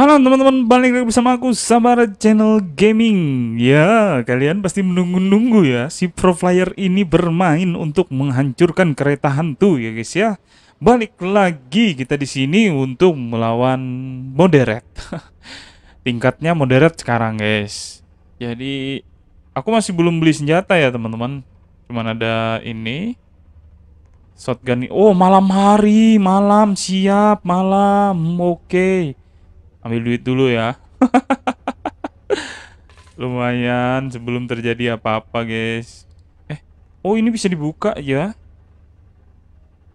Halo teman-teman, balik lagi bersama aku Samara Channel Gaming Ya, kalian pasti menunggu-nunggu ya Si Pro Flyer ini bermain untuk menghancurkan kereta hantu ya guys ya Balik lagi kita di sini untuk melawan Moderate Tingkatnya Moderate sekarang guys Jadi, aku masih belum beli senjata ya teman-teman Cuman ada ini Shotgun, oh malam hari, malam, siap, malam, oke okay ambil duit dulu ya lumayan sebelum terjadi apa-apa guys eh oh ini bisa dibuka ya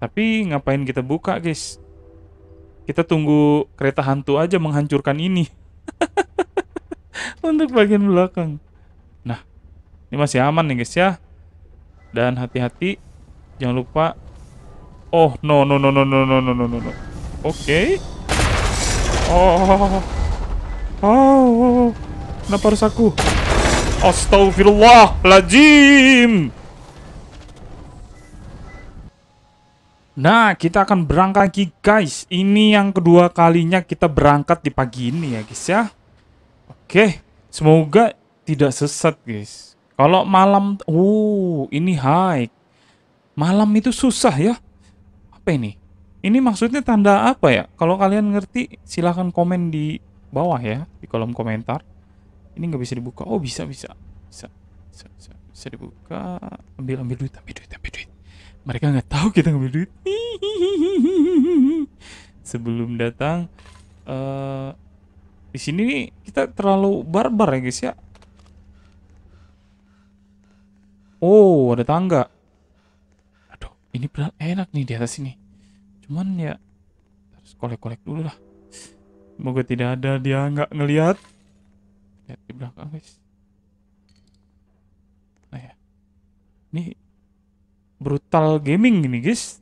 tapi ngapain kita buka guys kita tunggu kereta hantu aja menghancurkan ini untuk bagian belakang nah ini masih aman nih guys ya dan hati-hati jangan lupa oh no no no no no no no no no oke okay. Oh. Oh. Kenapa harus aku? Astagfirullahaladzim. Nah, kita akan berangkat lagi guys. Ini yang kedua kalinya kita berangkat di pagi ini ya guys ya. Oke, semoga tidak sesat guys. Kalau malam, uh, ini high. Malam itu susah ya. Apa ini? Ini maksudnya tanda apa ya? Kalau kalian ngerti, silahkan komen di bawah ya, di kolom komentar. Ini nggak bisa dibuka. Oh bisa, bisa, bisa, bisa, bisa, bisa dibuka. Ambil, ambil duit, ambil duit, ambil duit. Mereka nggak tahu kita ngambil duit. Sebelum datang, uh, di sini kita terlalu barbar ya guys ya. Oh, ada tangga. Aduh, ini benar enak nih di atas sini cuman ya harus kolek-kolek dulu lah semoga tidak ada dia nggak ngelihat lihat di belakang guys nah ya ini brutal gaming ini guys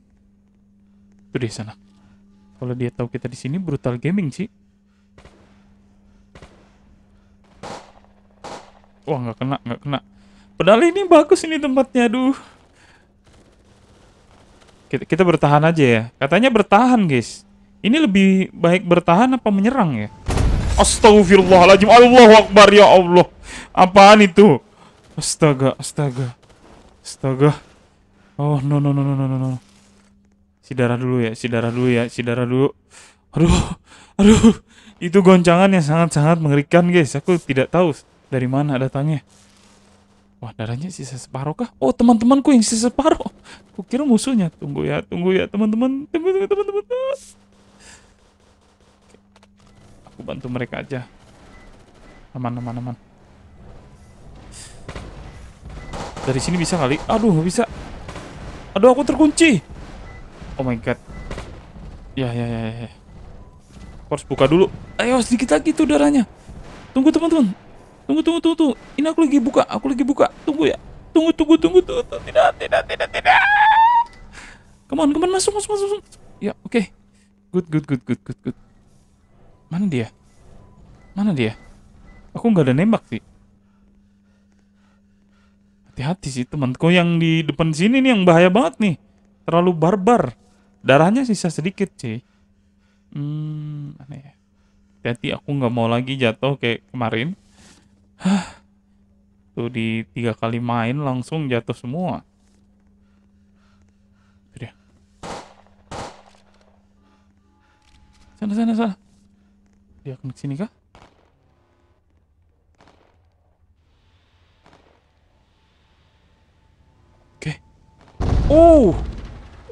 itu di sana kalau dia tahu kita di sini brutal gaming sih wah nggak kena nggak kena padahal ini bagus ini tempatnya duh kita, kita bertahan aja ya. Katanya bertahan, guys. Ini lebih baik bertahan apa menyerang ya? Astagfirullahaladzim. Allahu Akbar ya Allah. Apaan itu? Astaga, astaga. Astaga. Oh, no, no, no, no, no, no. no. Si darah dulu ya, si darah dulu ya, si darah dulu. Aduh, aduh. Itu goncangan yang sangat-sangat mengerikan, guys. Aku tidak tahu dari mana datangnya. Wah, darahnya sisa separuh kah? Oh, teman-temanku yang sisa separuh. Kukira musuhnya. Tunggu ya, tunggu ya, teman-teman. Tunggu, tunggu, teman-teman. Aku bantu mereka aja. Aman, aman, aman. Dari sini bisa kali? Aduh, bisa. Aduh, aku terkunci. Oh my god. Ya, ya, ya, ya. ya. Aku harus buka dulu. Ayo, sedikit lagi tuh darahnya. Tunggu, teman-teman. Tunggu, tunggu, tunggu, tunggu. Ini aku lagi buka, aku lagi buka. Tunggu ya. Tunggu, tunggu, tunggu, tunggu. tunggu. Tidak, tidak, tidak, tidak. Come on, come on. Masuk, masuk, masuk. masuk. Ya, oke. Okay. Good, good, good, good, good, good. Mana dia? Mana dia? Aku nggak ada nembak sih. Hati-hati sih temanku yang di depan sini nih yang bahaya banget nih. Terlalu barbar. Darahnya sisa sedikit sih. Hmm, aneh ya. Hati-hati aku nggak mau lagi jatuh kayak kemarin. Hah. Tuh di tiga kali main langsung jatuh semua. dia. Sana, sana, sana. Dia ke sini kah? Oke. Okay. Oh!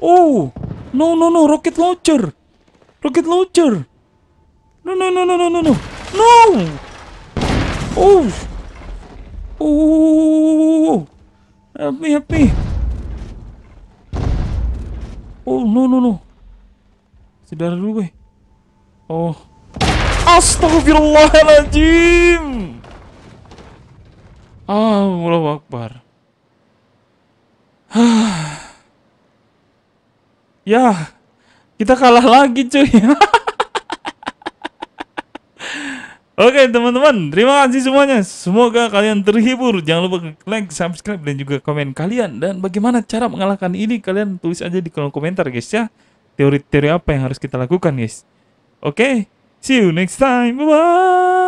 Oh! No, no, no. Rocket launcher! Rocket launcher! No, no, no, no, no, no, no! No! Oh! Oh! Help me, help me! Oh, no, no, no. Masih dulu gue. Oh. Astagfirullahaladzim! Allahu oh, Akbar. ya, kita kalah lagi cuy. Oke teman-teman, terima kasih semuanya. Semoga kalian terhibur. Jangan lupa like, subscribe, dan juga komen kalian. Dan bagaimana cara mengalahkan ini, kalian tulis aja di kolom komentar guys ya. Teori-teori apa yang harus kita lakukan guys. Oke, see you next time. Bye-bye.